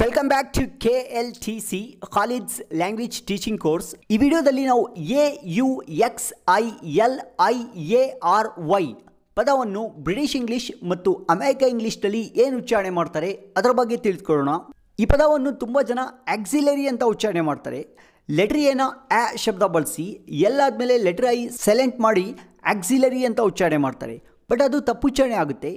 welcome back to K L T C college language teaching course ಈ ವಿಡಿಯೋದಲ್ಲಿ ನಾವು A U X I L I A R Y ಪದವನ್ನು British English ಮತ್ತು America ಇಂಗ್ಲಿಷ್ನಲ್ಲಿ ಏನು ಉಚ್ಚಾರಣೆ ಮಾಡ್ತಾರೆ ಅದರ ಬಗ್ಗೆ ತಿಳಿದುಕೊಳ್ಳೋಣ ಈ ಪದವನ್ನು ತುಂಬ ಜನ ಆಕ್ಸಿಲರಿ ಅಂತ ಉಚ್ಚಾರಣೆ ಮಾಡ್ತಾರೆ ಲೆಟರ್ ಆ ಶಬ್ದ ಬಳಸಿ ಎಲ್ಲಾದ್ಮೇಲೆ ಲೆಟರ್ ಐ ಸೈಲೆಂಟ್ ಮಾಡಿ ಆಕ್ಸಿಲರಿ ಅಂತ ಉಚ್ಚಾರಣೆ ಮಾಡ್ತಾರೆ ಬಟ್ ಅದು ತಪ್ಪು ಉಚ್ಚಾರಣೆ ಆಗುತ್ತೆ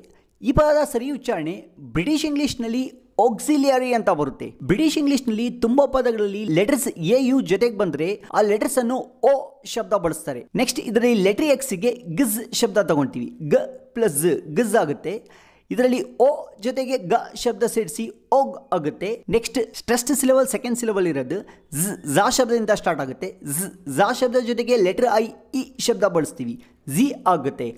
ಈ ಪದದ ಸರಿ ಉಚ್ಚಾರಣೆ ಬ್ರಿಟಿಷ್ ಇಂಗ್ಲೀಷ್ನಲ್ಲಿ ಆಕ್ಸಿಲಿಯರಿ ಅಂತ ಬರುತ್ತೆ ಬ್ರಿಟಿಷ್ ಇಂಗ್ಲಿಷ್ ನಲ್ಲಿ ತುಂಬಾ ಪದಗಳಲ್ಲಿ ಲೆಟರ್ಸ್ ಎ ಯು ಜೊತೆಗೆ ಬಂದ್ರೆ ಆ ಲೆಟರ್ಸ್ ಅನ್ನು ಓ ಶಬ್ದ ಬಳಸ್ತಾರೆ ನೆಕ್ಸ್ಟ್ ಇದರಲ್ಲಿ ಲೆಟರ್ ಎಕ್ಸ್ ಗೆ ಗಿಜ್ ಶಬ್ದ ತಗೊಂತೀವಿ ಗ ಪ್ಲಸ್ ಗಿಜ್ ಆಗುತ್ತೆ ಇದರಲ್ಲಿ ಓ ಜೊತೆಗೆ ಗ ಶಬ್ದ ಸೇರಿಸಿ ಓಗ್ ಆಗುತ್ತೆ next stressed syllable second syllable ಇರೋದು ಝಾ ಶಬ್ದದಿಂದ ಸ್ಟಾರ್ಟ್ ಆಗುತ್ತೆ ಝಾ ಶಬ್ದ ಜೊತೆಗೆ ಲೆಟರ್ ಐ ಇ ಶಬ್ದ ಬಳಸ್ತೀವಿ ಝಿ ಆಗುತ್ತೆ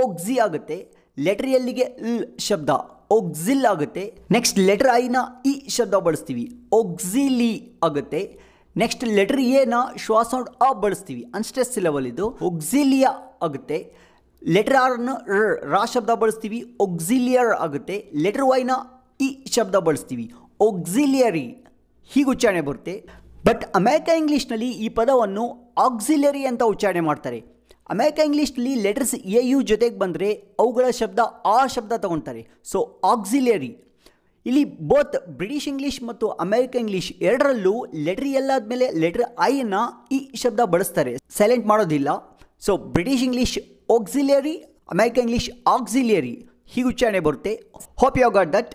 ಓಗ್ ಝಿ ಆಗುತ್ತೆ ಲೆಟರ್ ಎಲ್ಲಿಗೆ ಲ್ ಶಬ್ದ ಒಗ್ಝಿಲ್ ಆಗುತ್ತೆ ನೆಕ್ಸ್ಟ್ ಲೆಟರ್ ಐನ ಇ ಶಬ್ದ ಬಳಸ್ತೀವಿ ಒಗ್ಝಿಲಿ ಆಗುತ್ತೆ ನೆಕ್ಸ್ಟ್ ಲೆಟರ್ ಎನ ಶ್ವಾಸ ಆ ಬಳಸ್ತೀವಿ ಅನ್ಸ್ಟ್ರೆಸ್ ಸಿಲೆಬಲ್ ಇದು ಒಕ್ಸಿಲಿಯಾ ಆಗುತ್ತೆ ಲೆಟರ್ ನ ರಾ ಶಬ್ದ ಬಳಸ್ತೀವಿ ಒಕ್ಸಿಲಿಯರ್ ಆಗುತ್ತೆ ಲೆಟರ್ ವೈನ ಇ ಶಬ್ದ ಬಳಸ್ತೀವಿ ಒಗ್ಝಿಲಿಯರಿ ಹೀಗೆ ಉಚ್ಚಾರಣೆ ಬರುತ್ತೆ ಬಟ್ ಅಮೆರಿಕ ಇಂಗ್ಲೀಷ್ನಲ್ಲಿ ಈ ಪದವನ್ನು ಆಕ್ಸಿಲರಿ ಅಂತ ಉಚ್ಚಾರಣೆ ಮಾಡ್ತಾರೆ ಅಮೇರಿಕ ಇಂಗ್ಲೀಷ್ನಲ್ಲಿ ಲೆಟರ್ಸ್ ಎ ಯು ಜೊತೆಗೆ ಬಂದರೆ ಅವುಗಳ ಶಬ್ದ ಆ ಶಬ್ದ ತಗೊಳ್ತಾರೆ ಸೊ ಆಕ್ಸಿಲಿಯರಿ ಇಲ್ಲಿ ಬೋತ್ ಬ್ರಿಟಿಷ್ ಇಂಗ್ಲೀಷ್ ಮತ್ತು ಅಮೆರಿಕ ಇಂಗ್ಲೀಷ್ ಎರಡರಲ್ಲೂ ಲೆಟರ್ ಎಲ್ಲಾದ ಮೇಲೆ ಲೆಟರ್ ಐನ ಈ ಶಬ್ದ ಬಳಸ್ತಾರೆ ಸೈಲೆಂಟ್ ಮಾಡೋದಿಲ್ಲ so British English auxiliary America English auxiliary ಹೀಗೆ ಉಚ್ಚಾರಣೆ ಬರುತ್ತೆ ಹೋಪ್ ಯು ಗಾಟ್ ದಟ್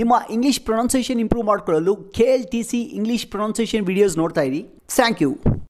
ನಿಮ್ಮ ಇಂಗ್ಲೀಷ್ ಪ್ರೊನೌನ್ಸಿಯೇಷನ್ ಇಂಪ್ರೂವ್ ಮಾಡಿಕೊಳ್ಳಲು K L T C English pronunciation videos ನೋಡ್ತಾ ಇರಿ ಥ್ಯಾಂಕ್ ಯು